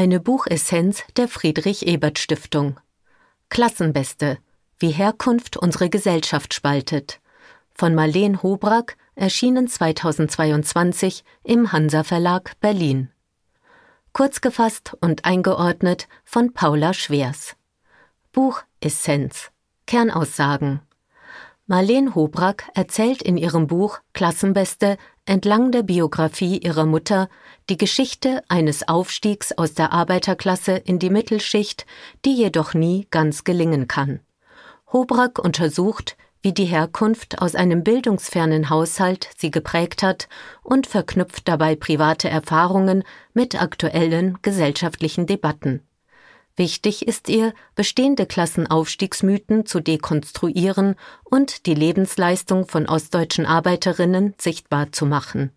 Eine Buchessenz der Friedrich-Ebert-Stiftung. Klassenbeste. Wie Herkunft unsere Gesellschaft spaltet. Von Marleen Hobrack, erschienen 2022 im Hansa Verlag Berlin. Kurz gefasst und eingeordnet von Paula Schwers. Buchessenz. Kernaussagen. Marleen Hobrack erzählt in ihrem Buch Klassenbeste entlang der Biografie ihrer Mutter die Geschichte eines Aufstiegs aus der Arbeiterklasse in die Mittelschicht, die jedoch nie ganz gelingen kann. Hobrack untersucht, wie die Herkunft aus einem bildungsfernen Haushalt sie geprägt hat und verknüpft dabei private Erfahrungen mit aktuellen gesellschaftlichen Debatten. Wichtig ist ihr, bestehende Klassenaufstiegsmythen zu dekonstruieren und die Lebensleistung von ostdeutschen Arbeiterinnen sichtbar zu machen.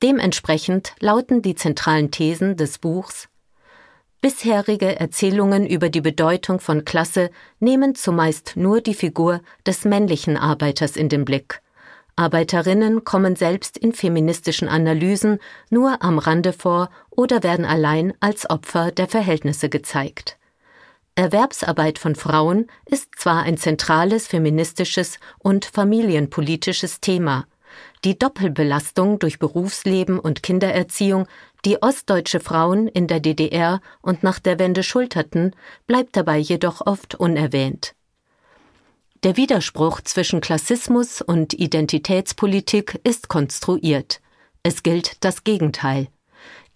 Dementsprechend lauten die zentralen Thesen des Buchs Bisherige Erzählungen über die Bedeutung von Klasse nehmen zumeist nur die Figur des männlichen Arbeiters in den Blick. Arbeiterinnen kommen selbst in feministischen Analysen nur am Rande vor oder werden allein als Opfer der Verhältnisse gezeigt. Erwerbsarbeit von Frauen ist zwar ein zentrales feministisches und familienpolitisches Thema, die Doppelbelastung durch Berufsleben und Kindererziehung, die ostdeutsche Frauen in der DDR und nach der Wende schulterten, bleibt dabei jedoch oft unerwähnt. Der Widerspruch zwischen Klassismus und Identitätspolitik ist konstruiert. Es gilt das Gegenteil.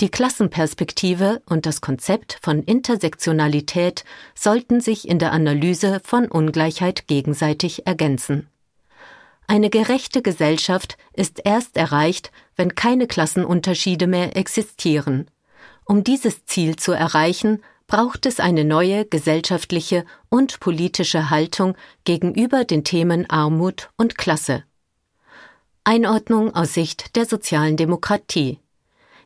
Die Klassenperspektive und das Konzept von Intersektionalität sollten sich in der Analyse von Ungleichheit gegenseitig ergänzen. Eine gerechte Gesellschaft ist erst erreicht, wenn keine Klassenunterschiede mehr existieren. Um dieses Ziel zu erreichen, braucht es eine neue gesellschaftliche und politische Haltung gegenüber den Themen Armut und Klasse. Einordnung aus Sicht der sozialen Demokratie.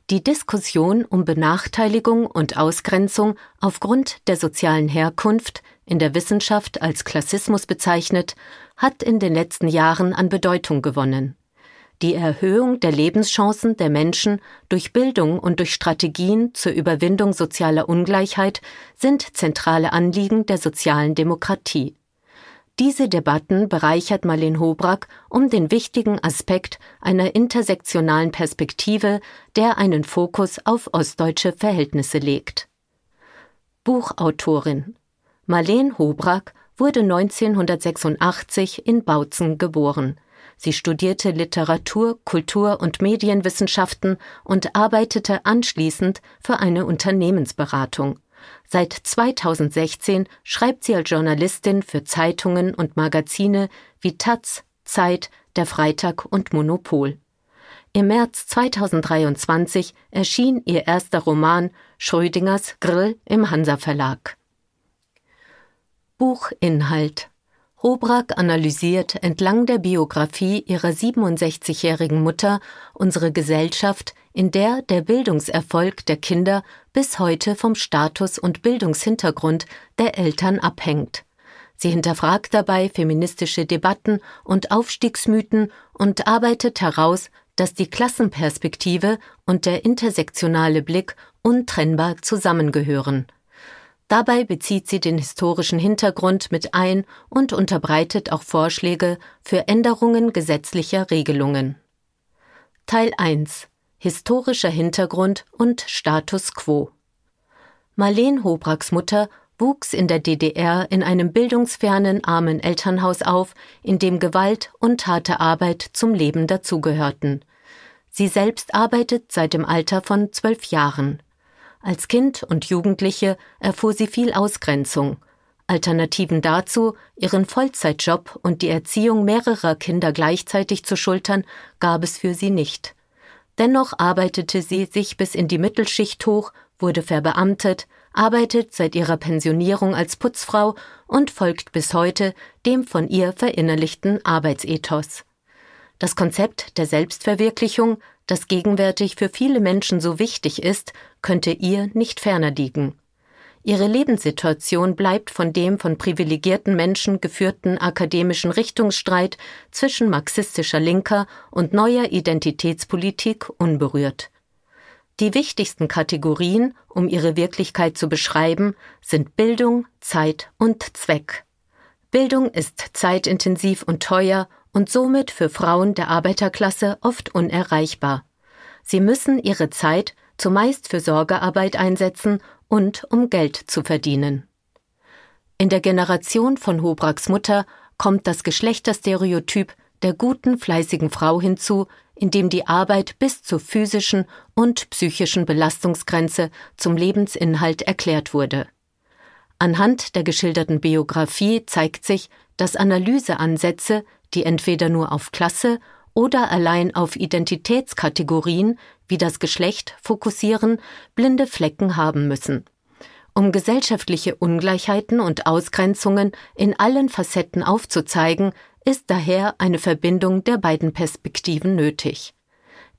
Die Diskussion um Benachteiligung und Ausgrenzung aufgrund der sozialen Herkunft, in der Wissenschaft als Klassismus bezeichnet, hat in den letzten Jahren an Bedeutung gewonnen die Erhöhung der Lebenschancen der Menschen durch Bildung und durch Strategien zur Überwindung sozialer Ungleichheit sind zentrale Anliegen der sozialen Demokratie. Diese Debatten bereichert Marlene Hobrack um den wichtigen Aspekt einer intersektionalen Perspektive, der einen Fokus auf ostdeutsche Verhältnisse legt. Buchautorin Marlene Hobrack wurde 1986 in Bautzen geboren. Sie studierte Literatur, Kultur und Medienwissenschaften und arbeitete anschließend für eine Unternehmensberatung. Seit 2016 schreibt sie als Journalistin für Zeitungen und Magazine wie Taz, Zeit, Der Freitag und Monopol. Im März 2023 erschien ihr erster Roman Schrödingers Grill im Hansa Verlag. Buchinhalt Hobrak analysiert entlang der Biografie ihrer 67-jährigen Mutter unsere Gesellschaft, in der der Bildungserfolg der Kinder bis heute vom Status und Bildungshintergrund der Eltern abhängt. Sie hinterfragt dabei feministische Debatten und Aufstiegsmythen und arbeitet heraus, dass die Klassenperspektive und der intersektionale Blick untrennbar zusammengehören. Dabei bezieht sie den historischen Hintergrund mit ein und unterbreitet auch Vorschläge für Änderungen gesetzlicher Regelungen. Teil 1 Historischer Hintergrund und Status quo Marleen Hobracks Mutter wuchs in der DDR in einem bildungsfernen armen Elternhaus auf, in dem Gewalt und harte Arbeit zum Leben dazugehörten. Sie selbst arbeitet seit dem Alter von zwölf Jahren. Als Kind und Jugendliche erfuhr sie viel Ausgrenzung. Alternativen dazu, ihren Vollzeitjob und die Erziehung mehrerer Kinder gleichzeitig zu schultern, gab es für sie nicht. Dennoch arbeitete sie sich bis in die Mittelschicht hoch, wurde verbeamtet, arbeitet seit ihrer Pensionierung als Putzfrau und folgt bis heute dem von ihr verinnerlichten Arbeitsethos. Das Konzept der Selbstverwirklichung das gegenwärtig für viele Menschen so wichtig ist, könnte ihr nicht ferner liegen. Ihre Lebenssituation bleibt von dem von privilegierten Menschen geführten akademischen Richtungsstreit zwischen marxistischer Linker und neuer Identitätspolitik unberührt. Die wichtigsten Kategorien, um ihre Wirklichkeit zu beschreiben, sind Bildung, Zeit und Zweck. Bildung ist zeitintensiv und teuer und somit für Frauen der Arbeiterklasse oft unerreichbar. Sie müssen ihre Zeit zumeist für Sorgearbeit einsetzen und um Geld zu verdienen. In der Generation von Hobracks Mutter kommt das Geschlechterstereotyp der guten, fleißigen Frau hinzu, in dem die Arbeit bis zur physischen und psychischen Belastungsgrenze zum Lebensinhalt erklärt wurde. Anhand der geschilderten Biografie zeigt sich, dass Analyseansätze die entweder nur auf Klasse oder allein auf Identitätskategorien wie das Geschlecht fokussieren, blinde Flecken haben müssen. Um gesellschaftliche Ungleichheiten und Ausgrenzungen in allen Facetten aufzuzeigen, ist daher eine Verbindung der beiden Perspektiven nötig.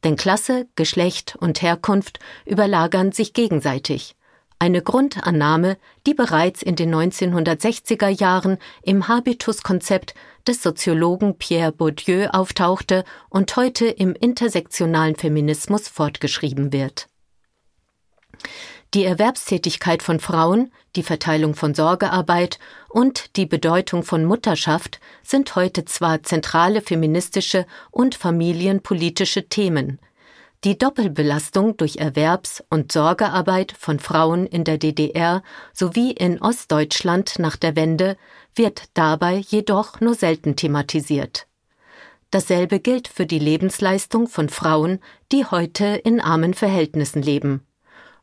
Denn Klasse, Geschlecht und Herkunft überlagern sich gegenseitig eine Grundannahme, die bereits in den 1960er Jahren im Habitus-Konzept des Soziologen Pierre Bourdieu auftauchte und heute im intersektionalen Feminismus fortgeschrieben wird. Die Erwerbstätigkeit von Frauen, die Verteilung von Sorgearbeit und die Bedeutung von Mutterschaft sind heute zwar zentrale feministische und familienpolitische Themen, die Doppelbelastung durch Erwerbs- und Sorgearbeit von Frauen in der DDR sowie in Ostdeutschland nach der Wende wird dabei jedoch nur selten thematisiert. Dasselbe gilt für die Lebensleistung von Frauen, die heute in armen Verhältnissen leben.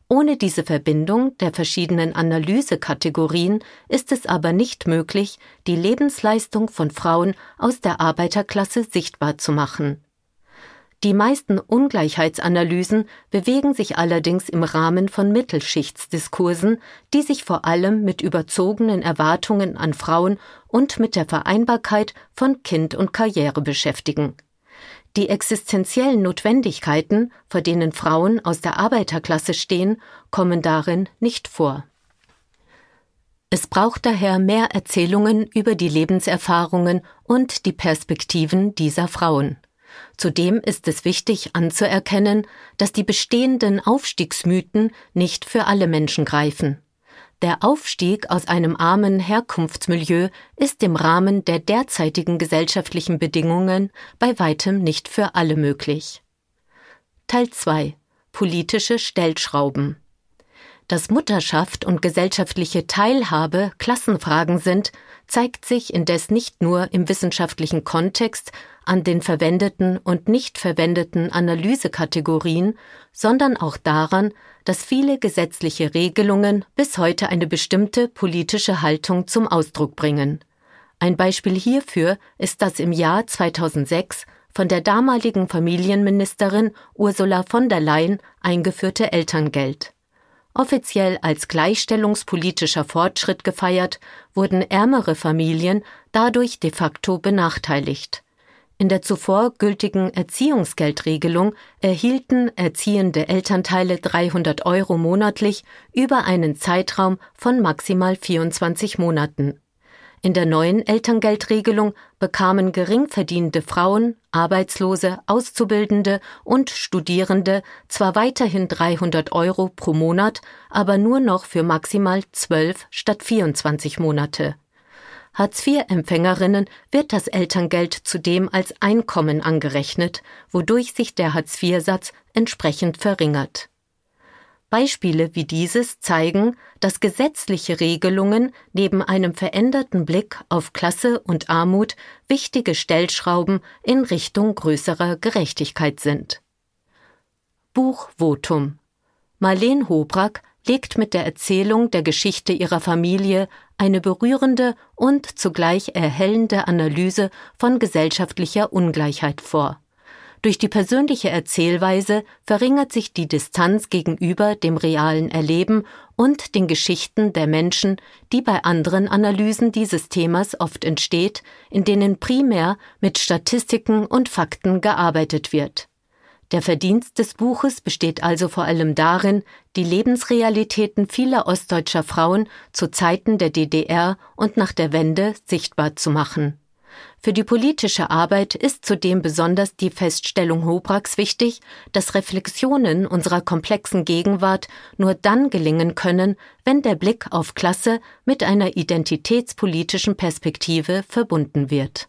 Ohne diese Verbindung der verschiedenen Analysekategorien ist es aber nicht möglich, die Lebensleistung von Frauen aus der Arbeiterklasse sichtbar zu machen. Die meisten Ungleichheitsanalysen bewegen sich allerdings im Rahmen von Mittelschichtsdiskursen, die sich vor allem mit überzogenen Erwartungen an Frauen und mit der Vereinbarkeit von Kind und Karriere beschäftigen. Die existenziellen Notwendigkeiten, vor denen Frauen aus der Arbeiterklasse stehen, kommen darin nicht vor. Es braucht daher mehr Erzählungen über die Lebenserfahrungen und die Perspektiven dieser Frauen. Zudem ist es wichtig anzuerkennen, dass die bestehenden Aufstiegsmythen nicht für alle Menschen greifen. Der Aufstieg aus einem armen Herkunftsmilieu ist im Rahmen der derzeitigen gesellschaftlichen Bedingungen bei weitem nicht für alle möglich. Teil 2 Politische Stellschrauben Dass Mutterschaft und gesellschaftliche Teilhabe Klassenfragen sind, zeigt sich indes nicht nur im wissenschaftlichen Kontext, an den verwendeten und nicht verwendeten Analysekategorien, sondern auch daran, dass viele gesetzliche Regelungen bis heute eine bestimmte politische Haltung zum Ausdruck bringen. Ein Beispiel hierfür ist das im Jahr 2006 von der damaligen Familienministerin Ursula von der Leyen eingeführte Elterngeld. Offiziell als gleichstellungspolitischer Fortschritt gefeiert, wurden ärmere Familien dadurch de facto benachteiligt. In der zuvor gültigen Erziehungsgeldregelung erhielten erziehende Elternteile 300 Euro monatlich über einen Zeitraum von maximal 24 Monaten. In der neuen Elterngeldregelung bekamen geringverdienende Frauen, Arbeitslose, Auszubildende und Studierende zwar weiterhin 300 Euro pro Monat, aber nur noch für maximal 12 statt 24 Monate. Hartz-IV-Empfängerinnen wird das Elterngeld zudem als Einkommen angerechnet, wodurch sich der Hartz-IV-Satz entsprechend verringert. Beispiele wie dieses zeigen, dass gesetzliche Regelungen neben einem veränderten Blick auf Klasse und Armut wichtige Stellschrauben in Richtung größerer Gerechtigkeit sind. Buchvotum Marlene Hobrack legt mit der Erzählung der Geschichte ihrer Familie eine berührende und zugleich erhellende Analyse von gesellschaftlicher Ungleichheit vor. Durch die persönliche Erzählweise verringert sich die Distanz gegenüber dem realen Erleben und den Geschichten der Menschen, die bei anderen Analysen dieses Themas oft entsteht, in denen primär mit Statistiken und Fakten gearbeitet wird. Der Verdienst des Buches besteht also vor allem darin, die Lebensrealitäten vieler ostdeutscher Frauen zu Zeiten der DDR und nach der Wende sichtbar zu machen. Für die politische Arbeit ist zudem besonders die Feststellung Hobracks wichtig, dass Reflexionen unserer komplexen Gegenwart nur dann gelingen können, wenn der Blick auf Klasse mit einer identitätspolitischen Perspektive verbunden wird.